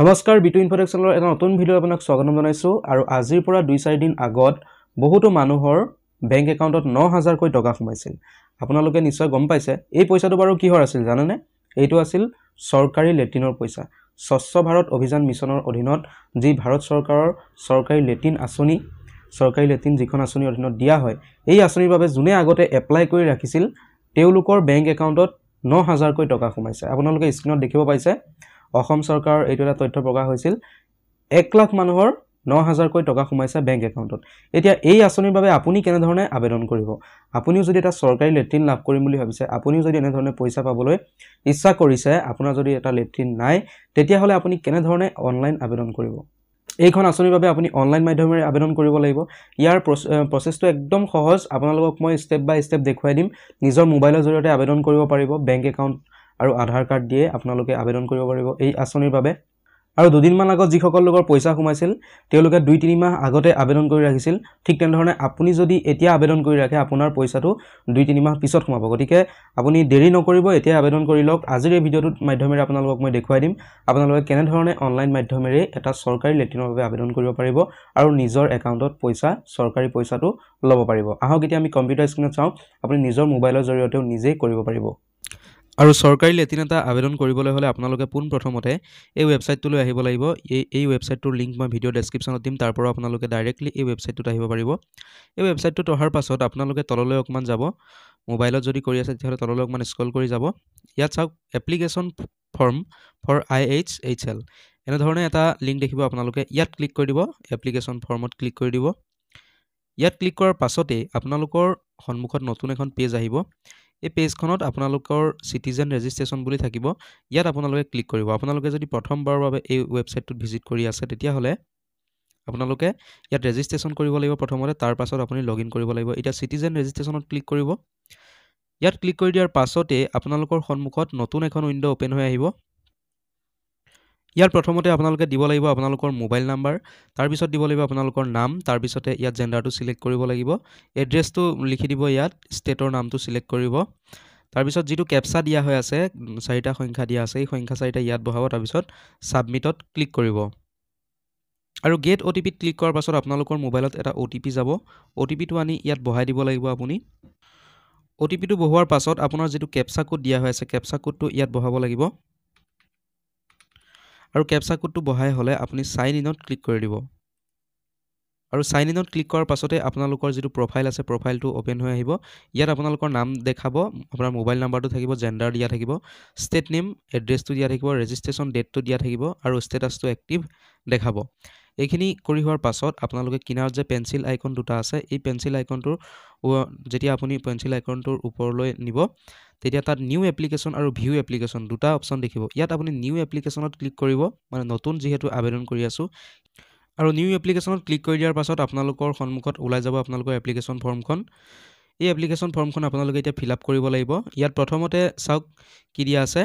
নমস্কাৰ বিটু ইনফটেক চেনেলৰ এটা নতুন ভিডিঅ' আপোনাক স্বাগতম জনাইছোঁ আৰু আজিৰ পৰা দুই চাৰিদিন আগত বহুতো মানুহৰ বেংক একাউণ্টত ন হাজাৰকৈ টকা সোমাইছিল আপোনালোকে নিশ্চয় গম পাইছে এই পইচাটো বাৰু কিহৰ আছিল জানেনে এইটো আছিল চৰকাৰী লেট্ৰিনৰ পইচা স্বচ্ছ ভাৰত অভিযান মিছনৰ অধীনত যি ভাৰত চৰকাৰৰ চৰকাৰী লেট্ৰিন আঁচনি চৰকাৰী লেট্ৰিন যিখন আঁচনিৰ অধীনত দিয়া হয় এই আঁচনিৰ বাবে যোনে আগতে এপ্লাই কৰি ৰাখিছিল তেওঁলোকৰ বেংক একাউণ্টত ন হাজাৰকৈ টকা সোমাইছে আপোনালোকে স্ক্ৰীণত দেখিব পাইছে অসম চৰকাৰৰ এইটো এটা তথ্য প্ৰকাশ হৈছিল এক লাখ মানুহৰ ন হাজাৰকৈ টকা সোমাইছে বেংক একাউণ্টত এতিয়া এই আঁচনিৰ বাবে আপুনি কেনেধৰণে আবেদন কৰিব আপুনিও যদি এটা চৰকাৰী লেট্ৰিন লাভ কৰিম বুলি ভাবিছে আপুনিও যদি এনেধৰণে পইচা পাবলৈ ইচ্ছা কৰিছে আপোনাৰ যদি এটা লেট্ৰিন নাই তেতিয়াহ'লে আপুনি কেনেধৰণে অনলাইন আবেদন কৰিব এইখন আঁচনিৰ বাবে আপুনি অনলাইন মাধ্যমেৰে আবেদন কৰিব লাগিব ইয়াৰ প্ৰচে প্ৰচেছটো একদম সহজ আপোনালোকক মই ষ্টেপ বাই ষ্টেপ দেখুৱাই দিম নিজৰ মোবাইলৰ জৰিয়তে আবেদন কৰিব পাৰিব বেংক একাউণ্ট আৰু আধাৰ কাৰ্ড দিয়ে আপোনালোকে আবেদন কৰিব পাৰিব এই আঁচনিৰ বাবে আৰু দুদিনমান আগত যিসকল লোকৰ পইচা সোমাইছিল তেওঁলোকে দুই তিনিমাহ আগতে আবেদন কৰি ৰাখিছিল ঠিক তেনেধৰণে আপুনি যদি এতিয়া আবেদন কৰি ৰাখে আপোনাৰ পইচাটো দুই তিনিমাহ পিছত সোমাব গতিকে আপুনি দেৰি নকৰিব এতিয়াই আবেদন কৰি লওক আজিৰ এই ভিডিঅ'টোত মাধ্যমেৰে আপোনালোকক মই দেখুৱাই দিম আপোনালোকে কেনেধৰণে অনলাইন মাধ্যমেৰে এটা চৰকাৰী লেট্ৰিনৰ বাবে আবেদন কৰিব পাৰিব আৰু নিজৰ একাউণ্টত পইচা চৰকাৰী পইচাটো ল'ব পাৰিব আহক এতিয়া আমি কম্পিউটাৰ স্ক্ৰীণত চাওঁ আপুনি নিজৰ মোবাইলৰ জৰিয়তেও নিজেই কৰিব পাৰিব আৰু চৰকাৰী লেটিন এটা আবেদন কৰিবলৈ হ'লে আপোনালোকে পোনপ্ৰথমতে এই ৱেবছাইটটোলৈ আহিব লাগিব এই এই ৱেবছাইটটোৰ লিংক মই ভিডিঅ' ডেছক্ৰিপশ্যনত দিম তাৰ পৰাও আপোনালোকে ডাইৰেক্টলি এই ৱেবছাইটটোত আহিব পাৰিব এই ৱেবছাইটটোত অহাৰ পাছত আপোনালোকে তললৈ অকণমান যাব মোবাইলত যদি কৰি আছে তেতিয়াহ'লে তললৈ অকণমান স্ক্ৰল কৰি যাব ইয়াত চাওক application form for I H H L এনেধৰণে এটা লিংক দেখিব আপোনালোকে ইয়াত ক্লিক কৰি দিব এপ্লিকেশ্যন ফৰ্মত ক্লিক কৰি দিব ইয়াত ক্লিক কৰাৰ পাছতেই আপোনালোকৰ সন্মুখত নতুন এখন পেজ আহিব এই পেজখনত আপোনালোকৰ চিটিজেন ৰেজিষ্ট্ৰেশ্যন বুলি থাকিব ইয়াত আপোনালোকে ক্লিক কৰিব আপোনালোকে যদি প্ৰথমবাৰৰ বাবে এই ৱেবছাইটটোত ভিজিট কৰি আছে তেতিয়াহ'লে আপোনালোকে ইয়াত ৰেজিষ্ট্ৰেশ্যন কৰিব লাগিব প্ৰথমতে তাৰ পাছত আপুনি লগ ইন কৰিব লাগিব এতিয়া চিটিজেন ৰেজিষ্ট্ৰেশ্যনত ক্লিক কৰিব ইয়াত ক্লিক কৰি দিয়াৰ পাছতে আপোনালোকৰ সন্মুখত নতুন এখন উইণ্ড' অ'পেন হৈ আহিব ইয়াৰ প্ৰথমতে আপোনালোকে দিব লাগিব আপোনালোকৰ মোবাইল নাম্বাৰ তাৰপিছত দিব লাগিব আপোনালোকৰ নাম তাৰপিছতে ইয়াত জেণ্ডাৰটো ছিলেক্ট কৰিব লাগিব এড্ৰেছটো লিখি দিব ইয়াত ষ্টেটৰ নামটো ছিলেক্ট কৰিব তাৰপিছত যিটো কেপচা দিয়া হৈ আছে চাৰিটা সংখ্যা দিয়া আছে এই সংখ্যা চাৰিটা ইয়াত বহাব তাৰপিছত ছাবমিটত ক্লিক কৰিব আৰু গেট অ' টি পিত ক্লিক কৰাৰ পাছত আপোনালোকৰ মোবাইলত এটা অ' টি পি যাব অ' টি পিটো আনি ইয়াত বহাই দিব লাগিব আপুনি অ' টি পিটো বহোৱাৰ পাছত আপোনাৰ যিটো কেপচা কোড দিয়া হৈ আছে কেপচা কোডটো ইয়াত বহাব লাগিব আৰু কেপচা কোডটো বহাই হ'লে আপুনি চাইন ইনত ক্লিক কৰি দিব আৰু চাইন ইনত ক্লিক কৰাৰ পাছতে আপোনালোকৰ যিটো প্ৰফাইল আছে প্ৰফাইলটো অ'পেন হৈ আহিব ইয়াত আপোনালোকৰ নাম দেখাব আপোনাৰ মোবাইল নাম্বাৰটো থাকিব জেণ্ডাৰ দিয়া থাকিব ষ্টেট নেম এড্ৰেছটো দিয়া থাকিব ৰেজিষ্ট্ৰেশ্যন ডেটটো দিয়া থাকিব আৰু ষ্টেটাছটো এক্টিভ দেখাব এইখিনি কৰি হোৱাৰ পাছত আপোনালোকে কিনাৰত যে পেঞ্চিল আইকন দুটা আছে এই পেঞ্চিল আইকনটোৰ যেতিয়া আপুনি পেঞ্চিল আইকনটোৰ ওপৰলৈ নিব তেতিয়া তাত নিউ এপ্লিকেশ্যন আৰু ভিউ এপ্লিকেশ্যন দুটা অপশ্যন দেখিব ইয়াত আপুনি নিউ এপ্লিকেশ্যনত ক্লিক কৰিব মানে নতুন যিহেতু আবেদন কৰি আছোঁ আৰু নিউ এপ্লিকেশ্যনত ক্লিক কৰি দিয়াৰ পাছত আপোনালোকৰ সন্মুখত ওলাই যাব আপোনালোকৰ এপ্লিকেশ্যন ফৰ্মখন এই এপ্লিকেশ্যন ফৰ্মখন আপোনালোকে এতিয়া ফিল আপ কৰিব লাগিব ইয়াত প্ৰথমতে চাওক কি দিয়া আছে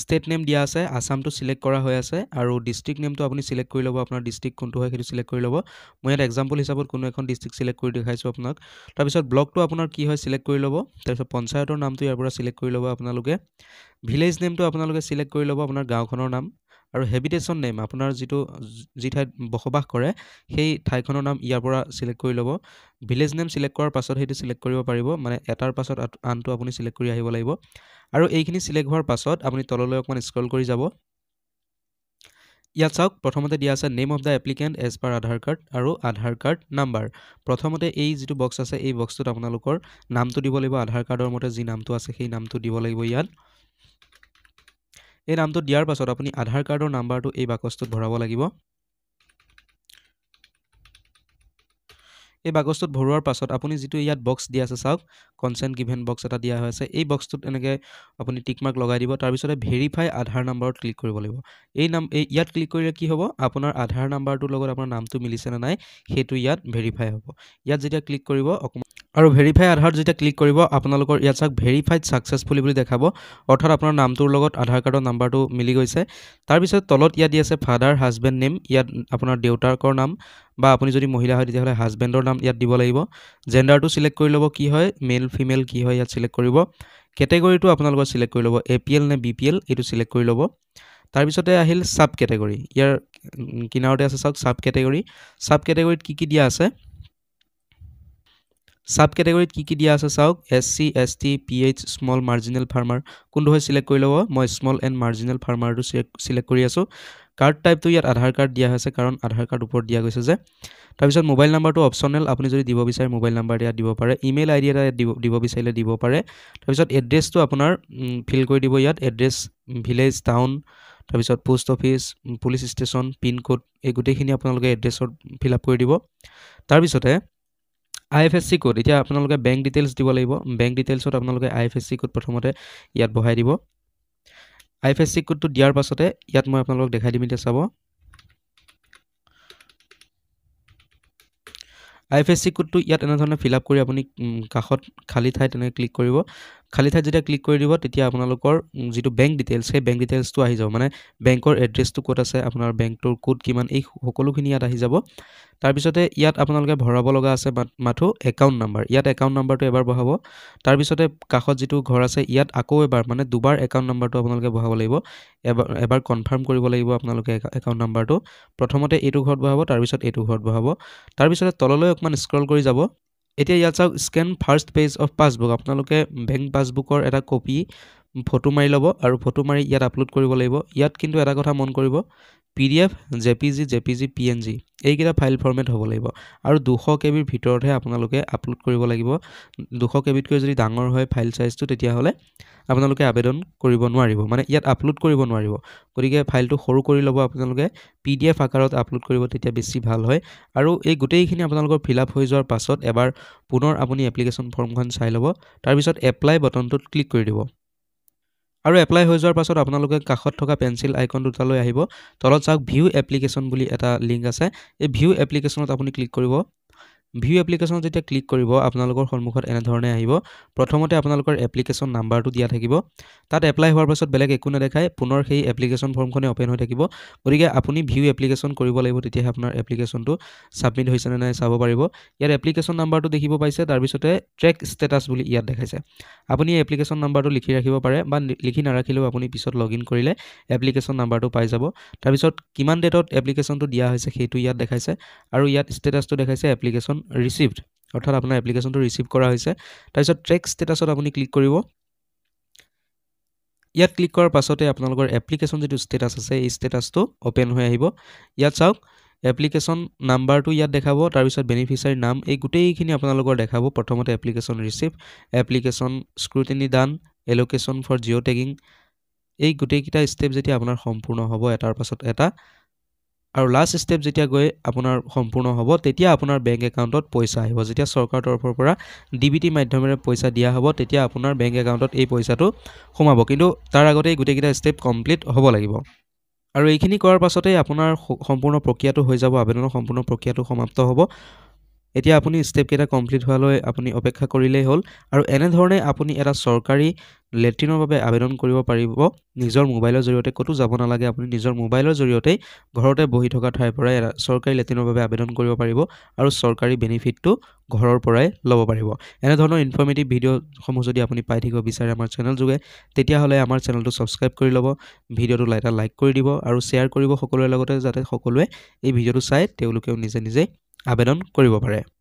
ষ্টেট নেম দিয়া আছে আসামটো চিলেক্ট কৰা হৈ আছে আৰু ডিষ্ট্ৰিক্ট নেমটো আপুনি চিলেক্ট কৰি ল'ব আপোনাৰ ডিষ্ট্ৰিক্ট কোনটো হয় সেইটো চিলেক্ট কৰি ল'ব মই ইয়াত এক্সাম্পল হিচাপত কোনো এখন ডিষ্ট্ৰিক্ট চিলেক্ট কৰি দেখাইছোঁ আপোনাক তাৰপিছত ব্লকটো আপোনাৰ কি হয় চিলেক্ট কৰি ল'ব তাৰপিছত পঞ্চায়তৰ নামটো ইয়াৰ পৰা চিলেক্ট কৰি ল'ব আপোনালোকে ভিলেজ নেমটো আপোনালোকে চিলেক্ট কৰি ল'ব আপোনাৰ গাঁওখনৰ নাম আৰু হেবিটেশ্যন নেম আপোনাৰ যিটো যি ঠাইত বসবাস কৰে সেই ঠাইখনৰ নাম ইয়াৰ পৰা চিলেক্ট কৰি ল'ব ভিলেজ নেম চিলেক্ট কৰাৰ পাছত সেইটো চিলেক্ট কৰিব পাৰিব মানে এটাৰ পাছত আনটো আপুনি চিলেক্ট কৰি আহিব লাগিব আৰু এইখিনি চিলেক্ট হোৱাৰ পাছত আপুনি তললৈ অকণমান স্ক্ৰল কৰি যাব ইয়াত চাওক প্ৰথমতে দিয়া আছে name of the applicant as per Aadhaar card আৰু আধাৰ কাৰ্ড নাম্বাৰ প্ৰথমতে এই যিটো বক্স আছে এই বক্সটোত আপোনালোকৰ নামটো দিব লাগিব আধাৰ কাৰ্ডৰ মতে যি নামটো আছে সেই নামটো দিব লাগিব ইয়াত এই নামটো দিয়াৰ পাছত আপুনি আধাৰ কাৰ্ডৰ নাম্বাৰটো এই বাকচটোত ভৰাব লাগিব এই বাকচটোত ভৰোৱাৰ পাছত আপুনি যিটো ইয়াত বক্স দিয়া আছে চাওক কনচেণ্ট গিভেন বক্স এটা দিয়া হৈ আছে এই বক্সটোত এনেকৈ আপুনি টিকমাৰ্ক লগাই দিব তাৰপিছতে ভেৰিফাই আধাৰ নাম্বাৰত ক্লিক কৰিব লাগিব এই নাম এই ইয়াত ক্লিক কৰিলে কি হ'ব আপোনাৰ আধাৰ নাম্বাৰটোৰ লগত আপোনাৰ নামটো মিলিছে নে নাই সেইটো ইয়াত ভেৰিফাই হ'ব ইয়াত যেতিয়া ক্লিক কৰিব অকণমান আৰু ভেৰিফাই আধাৰ যেতিয়া ক্লিক কৰিব আপোনালোকৰ ইয়াত চাওক ভেৰিফাইড ছাকচেছফুলি বুলি দেখাব অৰ্থাৎ আপোনাৰ নামটোৰ লগত আধাৰ কাৰ্ডৰ নাম্বাৰটো মিলি গৈছে তাৰপিছত তলত ইয়াত দি আছে ফাদাৰ হাজবেণ্ড নেম ইয়াত আপোনাৰ দেউতাকৰ নাম বা আপুনি যদি মহিলা হয় তেতিয়াহ'লে হাজবেণ্ডৰ নাম ইয়াত দিব লাগিব জেণ্ডাৰটো চিলেক্ট কৰি ল'ব কি হয় মেল ফিমেল কি হয় ইয়াত চিলেক্ট কৰিব কেটেগৰীটো আপোনালোকৰ চিলেক্ট কৰি ল'ব এ পি এল নে বি পি এল এইটো চিলেক্ট কৰি ল'ব তাৰপিছতে আহিল চাব কেটেগৰী ইয়াৰ কিনাৰতে আছে চাওক চাব কেটেগৰী চাব কেটেগৰীত কি কি দিয়া আছে চাব কেটেগৰীত কি কি দিয়া আছে চাওক S C S T P H small marginal farmer কোনটো হয় ছিলেক্ট কৰি ল'ব মই স্মল এণ্ড মাৰ্জিনেল ফাৰ্মাৰটো ছিলেক্ট কৰি আছোঁ কাৰ্ড টাইপটো ইয়াত আধাৰ কাৰ্ড দিয়া হৈছে কাৰণ আধাৰ কাৰ্ড ওপৰত দিয়া গৈছে যে তাৰপিছত মোবাইল নাম্বাৰটো অপশ্যনেল আপুনি যদি দিব বিচাৰে মোবাইল নাম্বাৰ ইয়াত দিব পাৰে ইমেইল আই ডি এটা দিব দিব বিচাৰিলে দিব পাৰে তাৰপিছত এড্ৰেছটো আপোনাৰ ফিল কৰি দিব ইয়াত এড্ৰেছ ভিলেজ টাউন তাৰপিছত post office police station pin code এই গোটেইখিনি আপোনালোকে এড্ৰেছত ফিল আপ কৰি দিব তাৰপিছতে I F S C code এতিয়া আপোনালোকে বেংক ডিটেইলছ দিব লাগিব বেংক ডিটেইলছত আপোনালোকে I F S C code প্ৰথমতে ইয়াত বহাই দিব আই এফ এছ চি ক'ডটো দিয়াৰ পাছতে ইয়াত মই আপোনালোকক দেখাই দিম এতিয়া চাব আই এফ এছ চি কোডটো ইয়াত এনেধৰণে ফিল আপ কৰি আপুনি কাষত খালী ঠাইত তেনেকৈ ক্লিক কৰিব খালী ঠাইত যেতিয়া ক্লিক কৰি দিব তেতিয়া আপোনালোকৰ যিটো বেংক ডিটেইলছ সেই বেংক ডিটেইলছটো আহি যাব মানে বেংকৰ এড্ৰেছটো ক'ত আছে আপোনাৰ বেংকটোৰ ক'ত কিমান এই সকলোখিনি ইয়াত আহি যাব তাৰপিছতে ইয়াত আপোনালোকে ভৰাব লগা আছে মাথো একাউণ্ট নাম্বাৰ ইয়াত একাউণ্ট নাম্বাৰটো এবাৰ বহাব তাৰপিছতে কাষত যিটো ঘৰ আছে ইয়াত আকৌ এবাৰ মানে দুবাৰ একাউণ্ট নাম্বাৰটো আপোনালোকে বহাব লাগিব এবাৰ এবাৰ কনফাৰ্ম কৰিব লাগিব আপোনালোকে একাউণ্ট নাম্বাৰটো প্ৰথমতে এইটো ঘৰত বহাব তাৰপিছত এইটো ঘৰত বহাব তাৰপিছতে তললৈ অকণমান স্ক্ৰল কৰি যাব এতিয়া ইয়াত চাওক scan first page of passbook আপোনালোকে বেংক পাছবুকৰ এটা কপি ফটো মাৰি ল'ব আৰু ফটো মাৰি ইয়াত আপলোড কৰিব লাগিব ইয়াত কিন্তু এটা কথা মন কৰিব P D F J P G J P G P N G এইকেইটা ফাইল ফৰ্মেট হ'ব লাগিব আৰু দুশ কে বিৰ ভিতৰতহে আপোনালোকে আপলোড কৰিব লাগিব দুশ কে বিতকৈ যদি ডাঙৰ হয় ফাইল চাইজটো তেতিয়াহ'লে আপোনালোকে আবেদন কৰিব নোৱাৰিব মানে ইয়াত আপলোড কৰিব নোৱাৰিব গতিকে ফাইলটো সৰু কৰি ল'ব আপোনালোকে পি ডি এফ আকাৰত আপলোড কৰিব তেতিয়া বেছি ভাল হয় আৰু এই গোটেইখিনি আপোনালোকৰ ফিল আপ হৈ যোৱাৰ পাছত এবাৰ পুনৰ আপুনি এপ্লিকেশ্যন ফৰ্মখন চাই ল'ব তাৰপিছত এপ্লাই বটনটোত ক্লিক কৰি দিব আৰু এপ্লাই হৈ যোৱাৰ পাছত আপোনালোকে কাষত থকা পেঞ্চিল আইকন দুটালৈ আহিব তলত চাওক ভিউ এপ্লিকেশ্যন বুলি এটা লিংক আছে এই ভিউ এপ্লিকেশ্যনত আপুনি ক্লিক কৰিব ভিউ এপ্লিকেশ্যনত যেতিয়া ক্লিক কৰিব আপোনালোকৰ সন্মুখত এনেধৰণে আহিব প্ৰথমতে আপোনালোকৰ এপ্লিকেশ্যন নাম্বাৰটো দিয়া থাকিব তাত এপ্লাই হোৱাৰ পাছত বেলেগ একো নেদেখাই পুনৰ সেই এপ্লিকেশ্যন ফৰ্মখনে অ'পেন হৈ থাকিব গতিকে আপুনি ভিউ এপ্লিকেশ্যন কৰিব লাগিব তেতিয়াহে আপোনাৰ এপ্লিকেশ্যনটো ছাবমিট হৈছেনে নাই চাব পাৰিব ইয়াত এপ্লিকেশ্যন নাম্বাৰটো দেখিব পাইছে তাৰপিছতে ট্ৰেক ষ্টেটাছ বুলি ইয়াত দেখাইছে আপুনি এপ্লিকেশ্যন নাম্বাৰটো লিখি ৰাখিব পাৰে বা লিখি নাৰাখিলেও আপুনি পিছত লগ ইন কৰিলে এপ্লিকেশ্যন নাম্বাৰটো পাই যাব তাৰপিছত কিমান ডেটত এপ্লিকেশ্যনটো দিয়া হৈছে সেইটো ইয়াত দেখাইছে আৰু ইয়াত ষ্টেটাছটো দেখাইছে এপ্লিকেশ্যন ৰিচিভড অৰ্থাৎ আপোনাৰ এপ্লিকেশ্যনটো ৰিচিভ কৰা হৈছে তাৰপিছত ট্ৰেক ষ্টেটাছত আপুনি ক্লিক কৰিব ইয়াত ক্লিক কৰাৰ পাছতে আপোনালোকৰ এপ্লিকেশ্যন যিটো ষ্টেটাছ আছে এই ষ্টেটাছটো অ'পেন হৈ আহিব ইয়াত চাওক এপ্লিকেশ্যন নাম্বাৰটো ইয়াত দেখাব তাৰপিছত বেনিফিচাৰী নাম এই গোটেইখিনি আপোনালোকৰ দেখাব প্ৰথমতে এপ্লিকেশ্যন ৰিচিভ এপ্লিকেশ্যন স্ক্ৰুটিনি দান এলোকেশ্যন ফৰ জিঅ' টেগিং এই গোটেইকেইটা ষ্টেপ যেতিয়া আপোনাৰ সম্পূৰ্ণ হ'ব এটাৰ পাছত এটা আৰু লাষ্ট ষ্টেপ যেতিয়া গৈ আপোনাৰ সম্পূৰ্ণ হ'ব তেতিয়া আপোনাৰ বেংক একাউণ্টত পইচা আহিব যেতিয়া চৰকাৰৰ তৰফৰ পৰা ডি বি টি মাধ্যমেৰে পইচা দিয়া হ'ব তেতিয়া আপোনাৰ বেংক একাউণ্টত এই পইচাটো সোমাব কিন্তু তাৰ আগতেই গোটেইকেইটা ষ্টেপ কমপ্লিট হ'ব লাগিব আৰু এইখিনি কৰাৰ পাছতেই আপোনাৰ সম্পূৰ্ণ প্ৰক্ৰিয়াটো হৈ যাব আবেদনৰ সম্পূৰ্ণ প্ৰক্ৰিয়াটো সমাপ্ত হ'ব এতিয়া আপুনি ষ্টেপকেইটা কমপ্লিট হোৱালৈ আপুনি অপেক্ষা কৰিলেই হ'ল আৰু এনেধৰণে আপুনি এটা চৰকাৰী লেট্ৰিনৰ বাবে আবেদন কৰিব পাৰিব নিজৰ মোবাইলৰ জৰিয়তে ক'তো যাব নালাগে আপুনি নিজৰ মোবাইলৰ জৰিয়তেই ঘৰতে বহি থকা ঠাইৰ পৰাই এটা চৰকাৰী লেট্ৰিনৰ বাবে আবেদন কৰিব পাৰিব আৰু চৰকাৰী বেনিফিটটো ঘৰৰ পৰাই ল'ব পাৰিব এনেধৰণৰ ইনফৰ্মেটিভ ভিডিঅ'সমূহ যদি আপুনি পাই থাকিব বিচাৰে আমাৰ চেনেল যোগে তেতিয়াহ'লে আমাৰ চেনেলটো ছাবস্ক্ৰাইব কৰি ল'ব ভিডিঅ'টো এটা লাইক কৰি দিব আৰু শ্বেয়াৰ কৰিব সকলোৰে লগতে যাতে সকলোৱে এই ভিডিঅ'টো চাই তেওঁলোকেও নিজে নিজে আবেদন কৰিব পাৰে